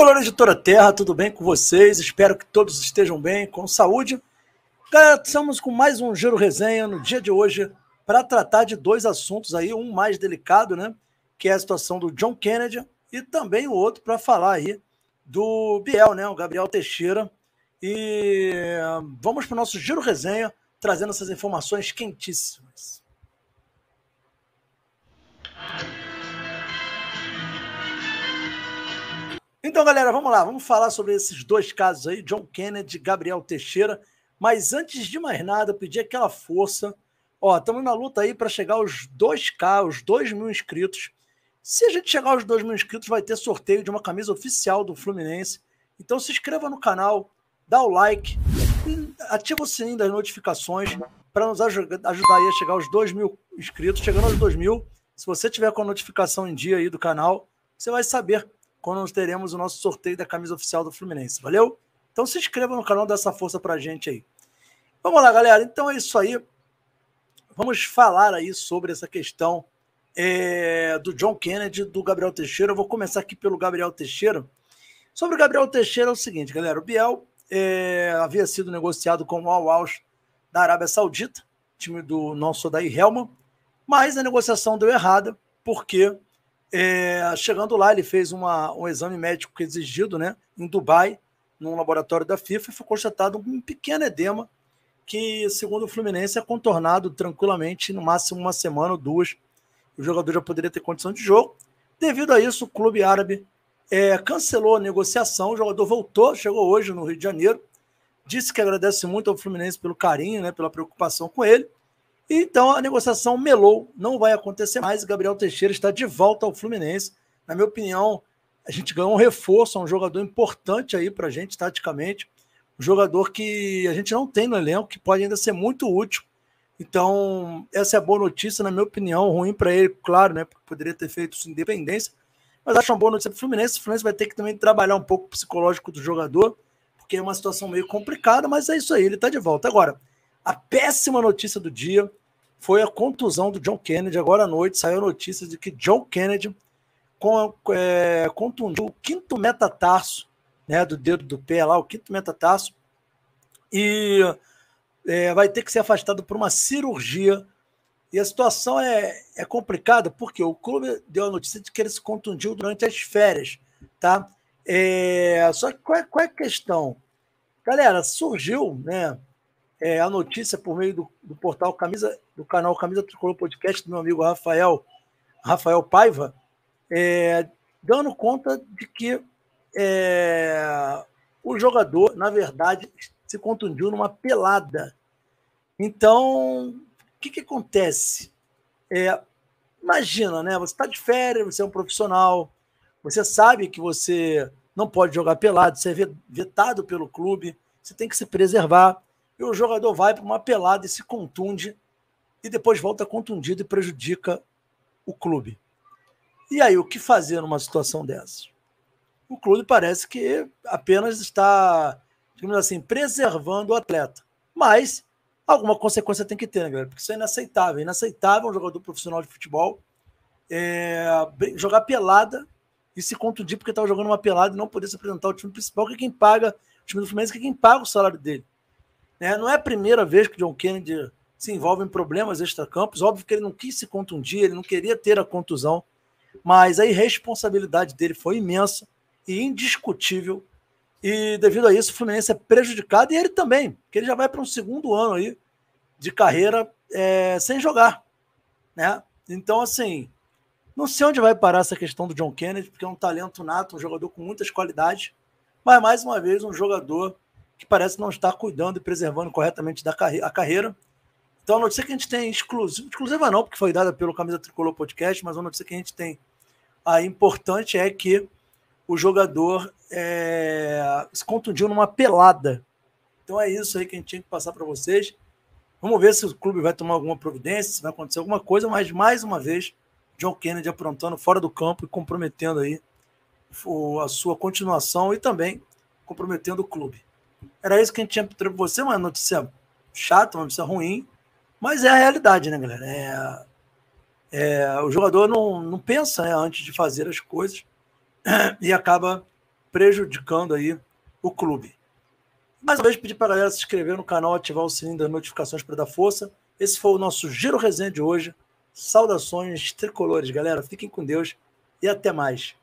Tricolor Editora Terra, tudo bem com vocês? Espero que todos estejam bem, com saúde. Galera, estamos com mais um Giro Resenha no dia de hoje para tratar de dois assuntos aí, um mais delicado, né? Que é a situação do John Kennedy e também o outro para falar aí do Biel, né? O Gabriel Teixeira. E eh, vamos para o nosso Giro Resenha, trazendo essas informações quentíssimas. Então, galera, vamos lá, vamos falar sobre esses dois casos aí, John Kennedy e Gabriel Teixeira. Mas antes de mais nada, pedir aquela força. Ó, estamos na luta aí para chegar aos 2K, os 2 mil inscritos. Se a gente chegar aos 2 mil inscritos, vai ter sorteio de uma camisa oficial do Fluminense. Então se inscreva no canal, dá o like, ativa o sininho das notificações para nos ajudar aí a chegar aos 2 mil inscritos. Chegando aos 2 mil, se você tiver com a notificação em dia aí do canal, você vai saber quando nós teremos o nosso sorteio da camisa oficial do Fluminense. Valeu? Então se inscreva no canal, dá essa força pra gente aí. Vamos lá, galera. Então é isso aí. Vamos falar aí sobre essa questão é, do John Kennedy, do Gabriel Teixeira. Eu vou começar aqui pelo Gabriel Teixeira. Sobre o Gabriel Teixeira é o seguinte, galera. O Biel é, havia sido negociado com o Al Alsh da Arábia Saudita, time do nosso daí, Helman, mas a negociação deu errada porque é, chegando lá, ele fez uma, um exame médico exigido né, em Dubai, num laboratório da FIFA, e foi constatado um pequeno edema que, segundo o Fluminense, é contornado tranquilamente, no máximo uma semana ou duas. O jogador já poderia ter condição de jogo. Devido a isso, o clube árabe é, cancelou a negociação. O jogador voltou, chegou hoje no Rio de Janeiro, disse que agradece muito ao Fluminense pelo carinho, né, pela preocupação com ele então a negociação melou, não vai acontecer mais. Gabriel Teixeira está de volta ao Fluminense. Na minha opinião, a gente ganhou um reforço, um jogador importante aí para a gente, taticamente. Um jogador que a gente não tem no elenco, que pode ainda ser muito útil. Então, essa é a boa notícia, na minha opinião. Ruim para ele, claro, né? Porque poderia ter feito isso independência. Mas acho uma boa notícia para o Fluminense. O Fluminense vai ter que também trabalhar um pouco o psicológico do jogador, porque é uma situação meio complicada, mas é isso aí, ele está de volta. Agora, a péssima notícia do dia foi a contusão do John Kennedy. Agora à noite saiu a notícia de que John Kennedy é, contundiu o quinto metatarso né, do dedo do pé lá, o quinto metatarso, e é, vai ter que ser afastado por uma cirurgia. E a situação é, é complicada porque o clube deu a notícia de que ele se contundiu durante as férias, tá? É, só que qual é, qual é a questão? Galera, surgiu, né? é, a notícia por meio do, do, portal Camisa, do canal Camisa Tricolor Podcast do meu amigo Rafael, Rafael Paiva, é, dando conta de que é, o jogador, na verdade, se contundiu numa pelada. Então, o que, que acontece? É, imagina, né? Você está de férias, você é um profissional, você sabe que você não pode jogar pelado, você é vetado pelo clube, você tem que se preservar e o jogador vai para uma pelada e se contunde e depois volta contundido e prejudica o clube. E aí, o que fazer numa situação dessa? O clube parece que apenas está, digamos assim, preservando o atleta. Mas alguma consequência tem que ter, né, galera? Porque isso é inaceitável. É inaceitável um jogador profissional de futebol é, jogar pelada e se contundir porque estava jogando uma pelada e não poder se apresentar ao time principal, que é quem paga o time do Fluminense, que é quem paga o salário dele. Né? Não é a primeira vez que John Kennedy se envolve em problemas extracampos. Óbvio que ele não quis se contundir, ele não queria ter a contusão, mas a irresponsabilidade dele foi imensa e indiscutível. E devido a isso, o Fluminense é prejudicado e ele também, porque ele já vai para um segundo ano aí de carreira é, sem jogar. Né? Então, assim, não sei onde vai parar essa questão do John Kennedy, porque é um talento nato, um jogador com muitas qualidades, mas mais uma vez, um jogador que parece não estar cuidando e preservando corretamente da carre a carreira. Então, a notícia que a gente tem exclusiva, exclusiva não, porque foi dada pelo Camisa Tricolor Podcast, mas uma notícia que a gente tem a importante é que o jogador é, se contundiu numa pelada. Então, é isso aí que a gente tinha que passar para vocês. Vamos ver se o clube vai tomar alguma providência, se vai acontecer alguma coisa, mas mais uma vez, John Kennedy aprontando fora do campo e comprometendo aí a sua continuação e também comprometendo o clube. Era isso que a gente tinha para você, uma notícia chata, uma notícia ruim, mas é a realidade, né, galera? É, é, o jogador não, não pensa né, antes de fazer as coisas e acaba prejudicando aí o clube. Mais uma vez, pedir para a galera se inscrever no canal, ativar o sininho das notificações para dar força. Esse foi o nosso Giro Resenha de hoje. Saudações tricolores, galera. Fiquem com Deus e até mais.